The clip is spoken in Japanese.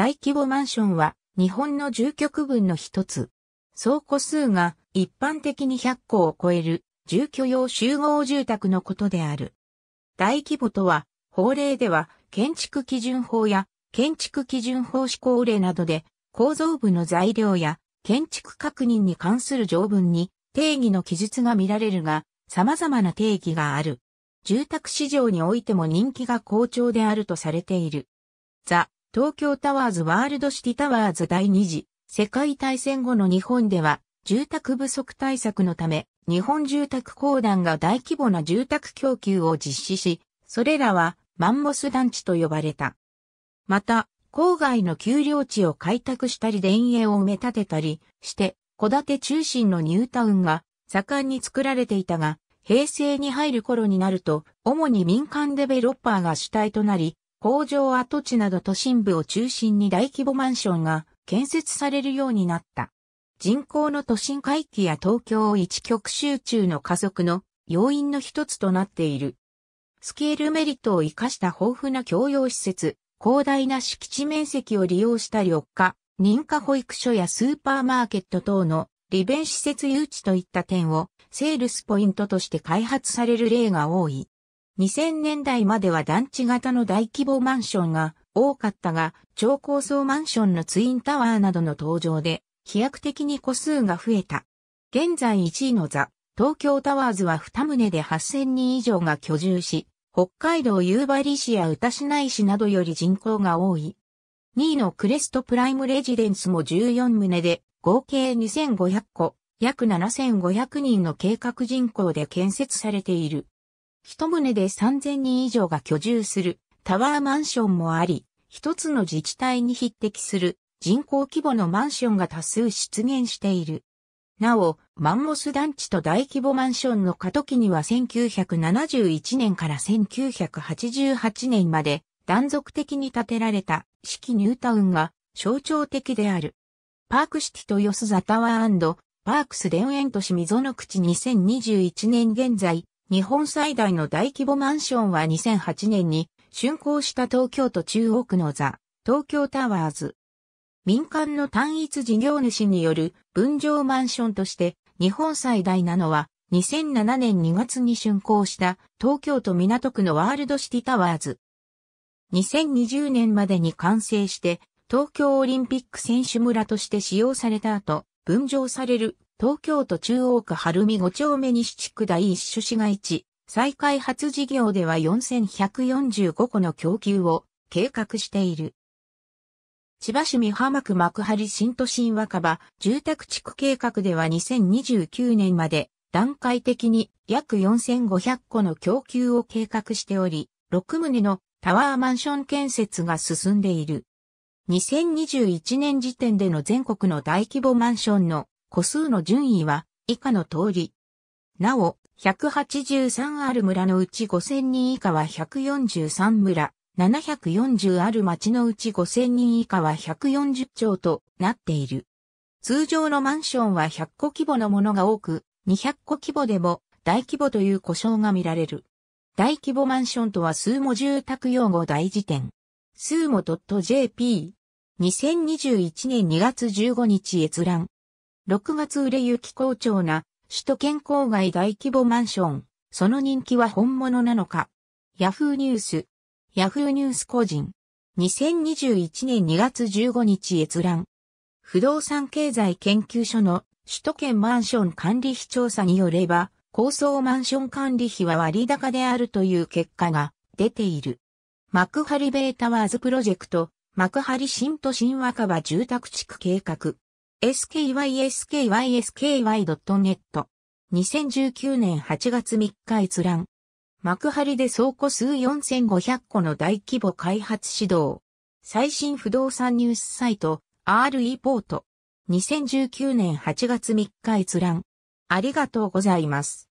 大規模マンションは日本の住居区分の一つ。総戸数が一般的に100戸を超える住居用集合住宅のことである。大規模とは、法令では建築基準法や建築基準法施行令などで構造部の材料や建築確認に関する条文に定義の記述が見られるが、様々な定義がある。住宅市場においても人気が好調であるとされている。ザ・東京タワーズワールドシティタワーズ第2次世界大戦後の日本では住宅不足対策のため日本住宅公団が大規模な住宅供給を実施し、それらはマンモス団地と呼ばれた。また、郊外の丘陵地を開拓したり田園を埋め立てたりして、戸建て中心のニュータウンが盛んに作られていたが、平成に入る頃になると、主に民間デベロッパーが主体となり、工場跡地など都心部を中心に大規模マンションが建設されるようになった。人口の都心回帰や東京一極集中の加速の要因の一つとなっている。スケールメリットを活かした豊富な共用施設、広大な敷地面積を利用した緑化、認可保育所やスーパーマーケット等の利便施設誘致といった点をセールスポイントとして開発される例が多い。2000年代までは団地型の大規模マンションが多かったが、超高層マンションのツインタワーなどの登場で、飛躍的に個数が増えた。現在1位のザ、東京タワーズは2棟で8000人以上が居住し、北海道夕張市や歌市内市などより人口が多い。2位のクレストプライムレジデンスも14棟で、合計2500個、約7500人の計画人口で建設されている。一棟で3000人以上が居住するタワーマンションもあり、一つの自治体に匹敵する人口規模のマンションが多数出現している。なお、マンモス団地と大規模マンションの過渡期には1971年から1988年まで断続的に建てられた四季ニュータウンが象徴的である。パークシティとヨスザタワーパークス田園都市溝の口2021年現在、日本最大の大規模マンションは2008年に竣工した東京都中央区のザ・東京タワーズ。民間の単一事業主による分譲マンションとして日本最大なのは2007年2月に竣工した東京都港区のワールドシティタワーズ。2020年までに完成して東京オリンピック選手村として使用された後、分譲される東京都中央区晴海五丁目西地区第一種市街地、再開発事業では4145個の供給を計画している。千葉市美浜区幕張新都心若葉住宅地区計画では2029年まで段階的に約4500個の供給を計画しており、6棟のタワーマンション建設が進んでいる。2021年時点での全国の大規模マンションの個数の順位は以下の通り。なお、183ある村のうち5000人以下は143村、740ある町のうち5000人以下は140町となっている。通常のマンションは100個規模のものが多く、200個規模でも大規模という故障が見られる。大規模マンションとは数も住宅用語大辞典。数も .jp。2021年2月15日閲覧。6月売れ行き好調な首都圏郊外大規模マンション。その人気は本物なのか。ヤフーニュース。ヤフーニュース個人。2021年2月15日閲覧。不動産経済研究所の首都圏マンション管理費調査によれば、高層マンション管理費は割高であるという結果が出ている。幕張ベータワーズプロジェクト、幕張新都心若葉住宅地区計画。skysky.net s k y。2019年8月3日閲覧。幕張で倉庫数4500個の大規模開発指導。最新不動産ニュースサイト RE ポート。2019年8月3日閲覧。ありがとうございます。